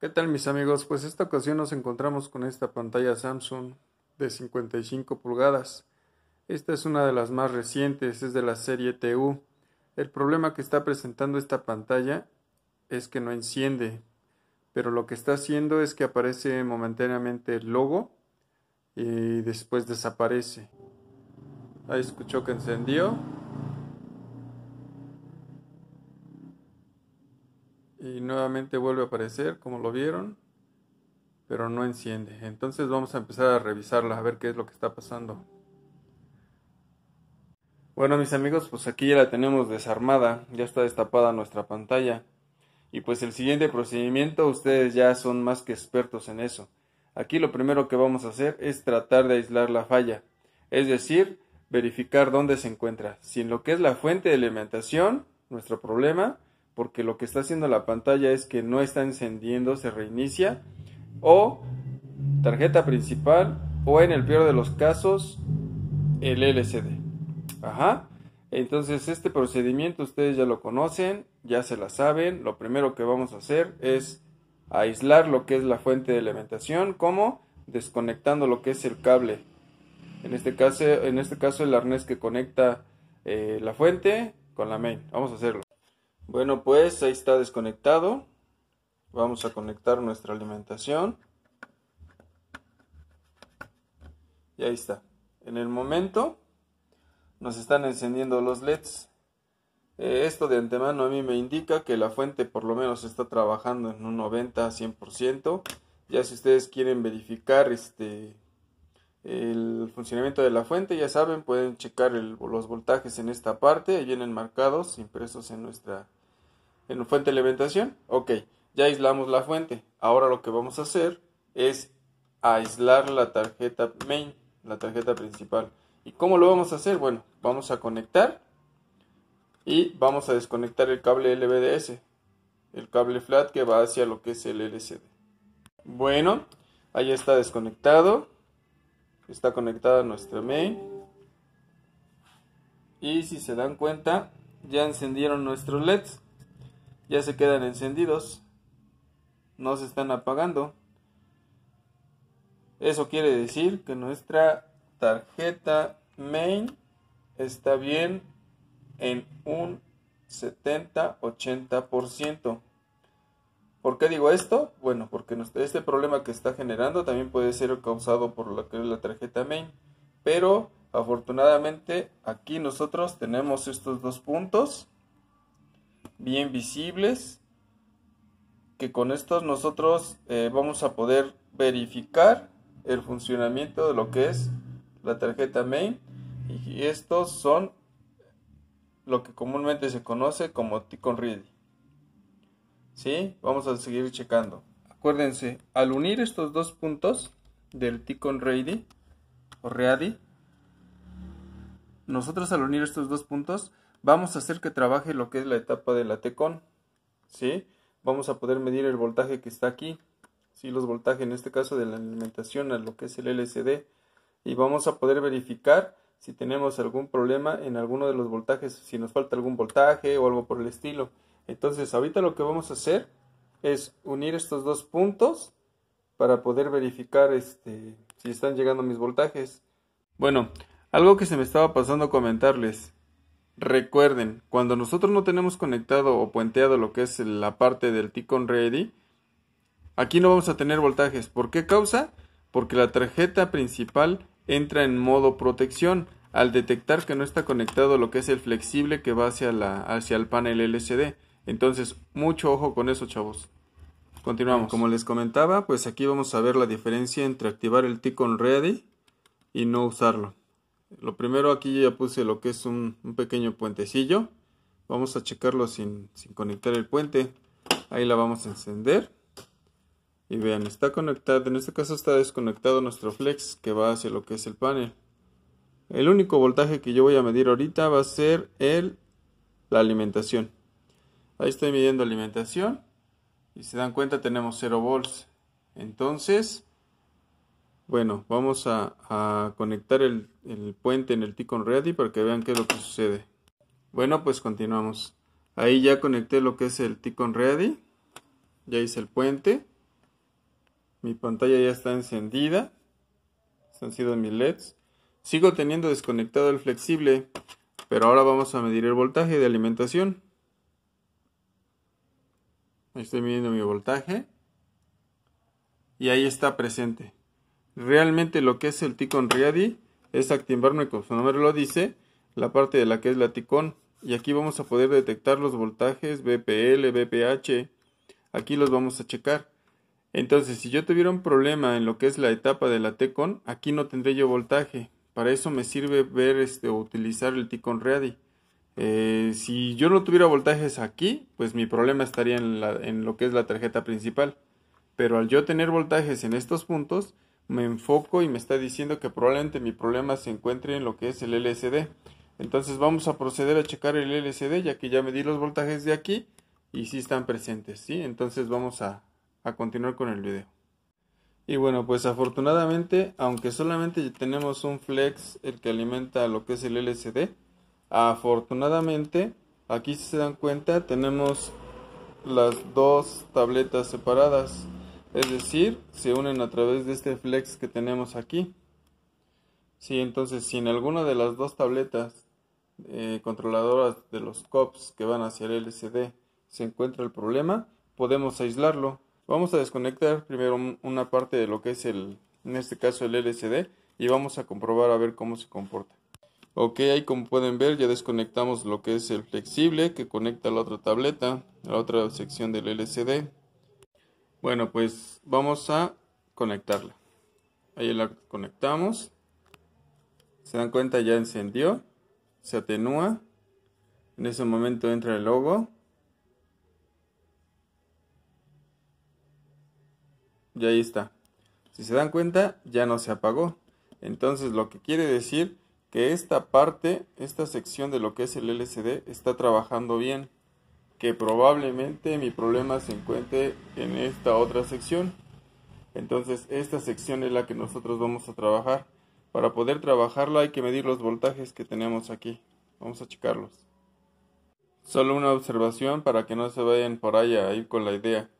¿Qué tal mis amigos? Pues esta ocasión nos encontramos con esta pantalla Samsung de 55 pulgadas. Esta es una de las más recientes, es de la serie TU. El problema que está presentando esta pantalla es que no enciende, pero lo que está haciendo es que aparece momentáneamente el logo y después desaparece. Ahí escuchó que encendió. vuelve a aparecer, como lo vieron, pero no enciende. Entonces vamos a empezar a revisarla, a ver qué es lo que está pasando. Bueno mis amigos, pues aquí ya la tenemos desarmada, ya está destapada nuestra pantalla. Y pues el siguiente procedimiento, ustedes ya son más que expertos en eso. Aquí lo primero que vamos a hacer es tratar de aislar la falla, es decir, verificar dónde se encuentra. Si en lo que es la fuente de alimentación, nuestro problema, porque lo que está haciendo la pantalla es que no está encendiendo, se reinicia, o tarjeta principal, o en el peor de los casos, el LCD. Ajá. Entonces este procedimiento ustedes ya lo conocen, ya se la saben. Lo primero que vamos a hacer es aislar lo que es la fuente de alimentación, como desconectando lo que es el cable. En este caso, en este caso el arnés que conecta eh, la fuente con la main. Vamos a hacerlo. Bueno, pues ahí está desconectado. Vamos a conectar nuestra alimentación. Y ahí está. En el momento nos están encendiendo los LEDs. Eh, esto de antemano a mí me indica que la fuente por lo menos está trabajando en un 90 a 100%. Ya si ustedes quieren verificar este, el funcionamiento de la fuente, ya saben, pueden checar los voltajes en esta parte. Ahí vienen marcados, impresos en nuestra en fuente de alimentación, ok, ya aislamos la fuente. Ahora lo que vamos a hacer es aislar la tarjeta main, la tarjeta principal. ¿Y cómo lo vamos a hacer? Bueno, vamos a conectar y vamos a desconectar el cable LVDS, el cable flat que va hacia lo que es el LCD. Bueno, ahí está desconectado, está conectada nuestra main. Y si se dan cuenta, ya encendieron nuestros LEDs ya se quedan encendidos, no se están apagando. Eso quiere decir que nuestra tarjeta main está bien en un 70-80%. ¿Por qué digo esto? Bueno, porque este problema que está generando también puede ser causado por la tarjeta main. Pero afortunadamente aquí nosotros tenemos estos dos puntos bien visibles que con estos nosotros eh, vamos a poder verificar el funcionamiento de lo que es la tarjeta main y estos son lo que comúnmente se conoce como Ticon ready ¿Sí? Vamos a seguir checando. Acuérdense, al unir estos dos puntos del Ticon Ready o Ready, nosotros al unir estos dos puntos vamos a hacer que trabaje lo que es la etapa del con ¿sí? Vamos a poder medir el voltaje que está aquí, ¿sí? Los voltajes en este caso de la alimentación a lo que es el LCD y vamos a poder verificar si tenemos algún problema en alguno de los voltajes, si nos falta algún voltaje o algo por el estilo. Entonces, ahorita lo que vamos a hacer es unir estos dos puntos para poder verificar este, si están llegando mis voltajes. Bueno, algo que se me estaba pasando comentarles. Recuerden, cuando nosotros no tenemos conectado o puenteado lo que es la parte del Ticon Ready, aquí no vamos a tener voltajes. ¿Por qué causa? Porque la tarjeta principal entra en modo protección al detectar que no está conectado lo que es el flexible que va hacia, la, hacia el panel LCD. Entonces, mucho ojo con eso, chavos. Continuamos. Como les comentaba, pues aquí vamos a ver la diferencia entre activar el Ticon Ready y no usarlo. Lo primero aquí ya puse lo que es un, pequeño puentecillo. Vamos a checarlo sin, conectar el puente. Ahí la vamos a encender. Y vean, está conectado. en este caso está desconectado nuestro flex que va hacia lo que es el panel. El único voltaje que yo voy a medir ahorita va a ser el, la alimentación. Ahí estoy midiendo alimentación. Y se dan cuenta tenemos 0 volts. Entonces, bueno, vamos a, conectar el, puente en el Ticon Ready para que vean qué es lo que sucede. Bueno, pues continuamos. Ahí ya conecté lo que es el Ticon Ready. Ya hice el puente. Mi pantalla ya está encendida. han sido mis LEDs. Sigo teniendo desconectado el flexible, pero ahora vamos a medir el voltaje de alimentación. Ahí estoy midiendo mi voltaje. Y ahí está presente. Realmente lo que es el Ticon READY es activarme, con su nombre lo dice, la parte de la que es la ticón. Y aquí vamos a poder detectar los voltajes BPL, BPH. Aquí los vamos a checar. Entonces, si yo tuviera un problema en lo que es la etapa de la Ticon, aquí no tendré yo voltaje. Para eso me sirve ver este, o utilizar el TICON Ready. Eh, si yo no tuviera voltajes aquí, pues mi problema estaría en, la, en lo que es la tarjeta principal. Pero al yo tener voltajes en estos puntos, me enfoco y me está diciendo que probablemente mi problema se encuentre en lo que es el LCD. Entonces vamos a proceder a checar el LCD ya que ya medí los voltajes de aquí y sí están presentes, ¿sí? Entonces vamos a, a continuar con el video. Y bueno, pues afortunadamente, aunque solamente tenemos un flex el que alimenta lo que es el LCD, afortunadamente, aquí si se dan cuenta, tenemos las dos tabletas separadas es decir, se unen a través de este flex que tenemos aquí. entonces si en alguna de las dos tabletas eh, controladoras de los COPs que van hacia el LCD se encuentra el problema, podemos aislarlo. Vamos a desconectar primero una parte de lo que es el, en este caso el LCD, y vamos a comprobar a ver cómo se comporta. Ok, ahí como pueden ver ya desconectamos lo que es el flexible que conecta a la otra tableta, la otra sección del LCD. Bueno, pues vamos a conectarla. Ahí la conectamos. Se dan cuenta, ya encendió. Se atenúa. En ese momento entra el logo. Y ahí está. Si se dan cuenta, ya no se apagó. Entonces lo que quiere decir que esta parte, esta sección de lo que es el LCD está trabajando bien que probablemente mi problema se encuentre en esta otra sección. Entonces esta sección es la que nosotros vamos a trabajar. Para poder trabajarla hay que medir los voltajes que tenemos aquí. Vamos a checarlos. Solo una observación para que no se vayan por allá ahí con la idea.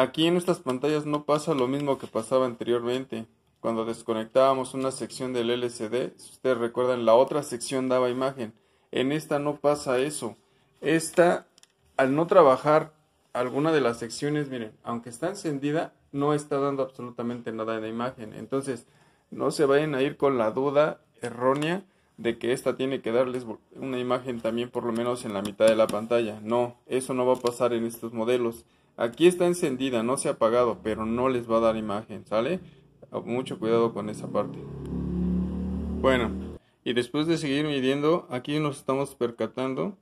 Aquí en estas pantallas no pasa lo mismo que pasaba anteriormente. Cuando desconectábamos una sección del LCD, si ustedes recuerdan, la otra sección daba imagen. En esta no pasa eso. Esta al no trabajar alguna de las secciones, miren, aunque está encendida, no está dando absolutamente nada de imagen. Entonces, no se vayan a ir con la duda errónea de que esta tiene que darles una imagen también por lo menos en la mitad de la pantalla. No, eso no va a pasar en estos modelos. Aquí está encendida, no se ha apagado, pero no les va a dar imagen, ¿sale? Mucho cuidado con esa parte. Bueno, y después de seguir midiendo, aquí nos estamos percatando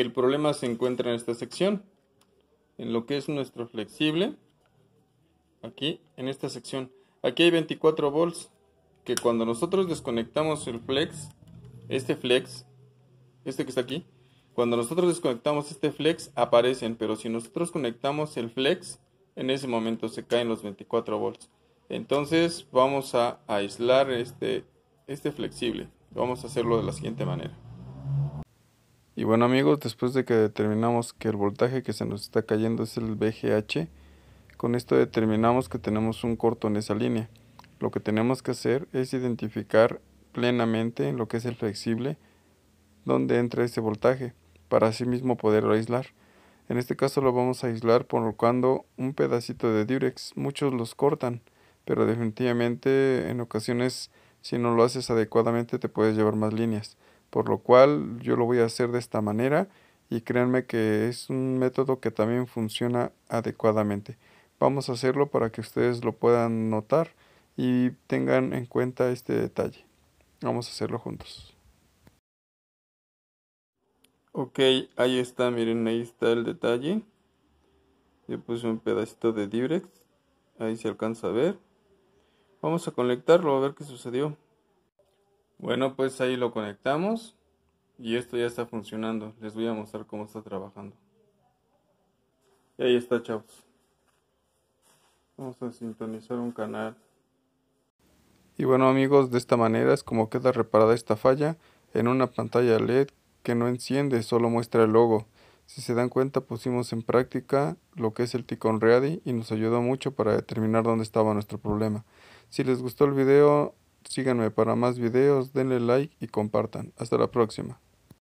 el problema se encuentra en esta sección, en lo que es nuestro flexible, aquí, en esta sección. Aquí hay 24 volts, que cuando nosotros desconectamos el flex, este flex, este que está aquí, cuando nosotros desconectamos este flex aparecen, pero si nosotros conectamos el flex, en ese momento se caen los 24 volts. Entonces vamos a aislar este, este flexible. Vamos a hacerlo de la siguiente manera. Y bueno amigos, después de que determinamos que el voltaje que se nos está cayendo es el VGH, con esto determinamos que tenemos un corto en esa línea. Lo que tenemos que hacer es identificar plenamente lo que es el flexible, donde entra ese voltaje, para así mismo poderlo aislar. En este caso lo vamos a aislar colocando un pedacito de Durex Muchos los cortan, pero definitivamente en ocasiones si no lo haces adecuadamente te puedes llevar más líneas por lo cual yo lo voy a hacer de esta manera y créanme que es un método que también funciona adecuadamente. Vamos a hacerlo para que ustedes lo puedan notar y tengan en cuenta este detalle. Vamos a hacerlo juntos. Ok, ahí está, miren, ahí está el detalle. Yo puse un pedacito de Direct. ahí se alcanza a ver. Vamos a conectarlo a ver qué sucedió. Bueno, pues ahí lo conectamos y esto ya está funcionando. Les voy a mostrar cómo está trabajando. Y ahí está, chavos. Vamos a sintonizar un canal. Y bueno amigos, de esta manera es como queda reparada esta falla en una pantalla LED que no enciende, solo muestra el logo. Si se dan cuenta pusimos en práctica lo que es el Ticon Ready y nos ayudó mucho para determinar dónde estaba nuestro problema. Si les gustó el video Síganme para más videos, denle like y compartan. Hasta la próxima.